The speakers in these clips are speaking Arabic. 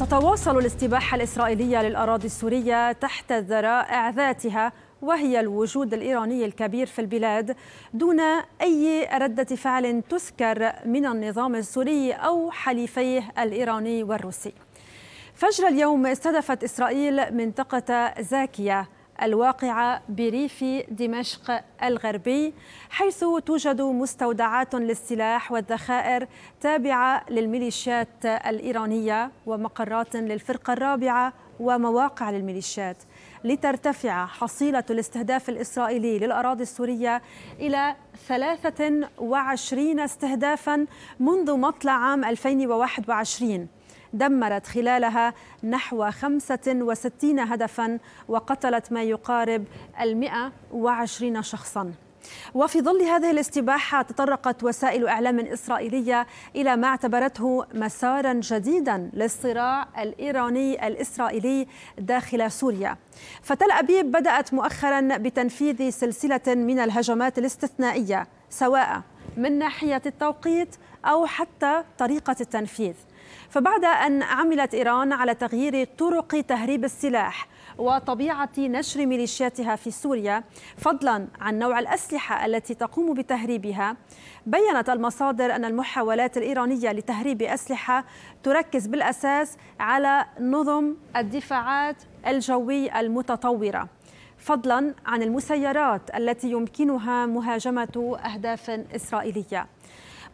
تتواصل الاستباحة الإسرائيلية للأراضي السورية تحت ذرائع ذاتها وهي الوجود الإيراني الكبير في البلاد دون أي ردة فعل تذكر من النظام السوري أو حليفيه الإيراني والروسي فجر اليوم استهدفت إسرائيل منطقة زاكية الواقعة بريف دمشق الغربي حيث توجد مستودعات للسلاح والذخائر تابعة للميليشيات الإيرانية ومقرات للفرقة الرابعة ومواقع للميليشيات لترتفع حصيلة الاستهداف الإسرائيلي للأراضي السورية إلى 23 استهدافا منذ مطلع عام 2021 دمرت خلالها نحو 65 هدفا وقتلت ما يقارب ال120 شخصا وفي ظل هذه الاستباحة تطرقت وسائل إعلام إسرائيلية إلى ما اعتبرته مسارا جديدا للصراع الإيراني الإسرائيلي داخل سوريا فتل أبيب بدأت مؤخرا بتنفيذ سلسلة من الهجمات الاستثنائية سواء من ناحية التوقيت أو حتى طريقة التنفيذ فبعد أن عملت إيران على تغيير طرق تهريب السلاح وطبيعة نشر ميليشياتها في سوريا فضلا عن نوع الأسلحة التي تقوم بتهريبها بيّنت المصادر أن المحاولات الإيرانية لتهريب أسلحة تركز بالأساس على نظم الدفاعات الجوي المتطورة فضلا عن المسيرات التي يمكنها مهاجمة أهداف إسرائيلية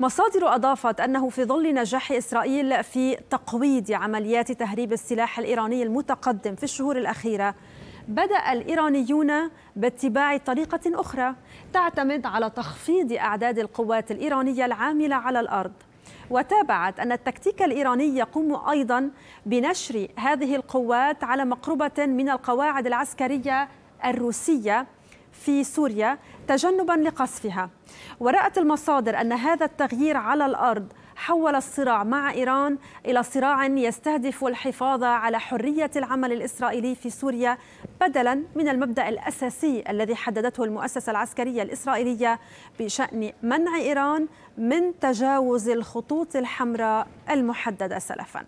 مصادر أضافت أنه في ظل نجاح إسرائيل في تقويض عمليات تهريب السلاح الإيراني المتقدم في الشهور الأخيرة بدأ الإيرانيون باتباع طريقة أخرى تعتمد على تخفيض أعداد القوات الإيرانية العاملة على الأرض وتابعت أن التكتيك الإيراني يقوم أيضا بنشر هذه القوات على مقربة من القواعد العسكرية الروسية في سوريا تجنبا لقصفها ورأت المصادر أن هذا التغيير على الأرض حول الصراع مع إيران إلى صراع يستهدف الحفاظ على حرية العمل الإسرائيلي في سوريا بدلا من المبدأ الأساسي الذي حددته المؤسسة العسكرية الإسرائيلية بشأن منع إيران من تجاوز الخطوط الحمراء المحددة سلفا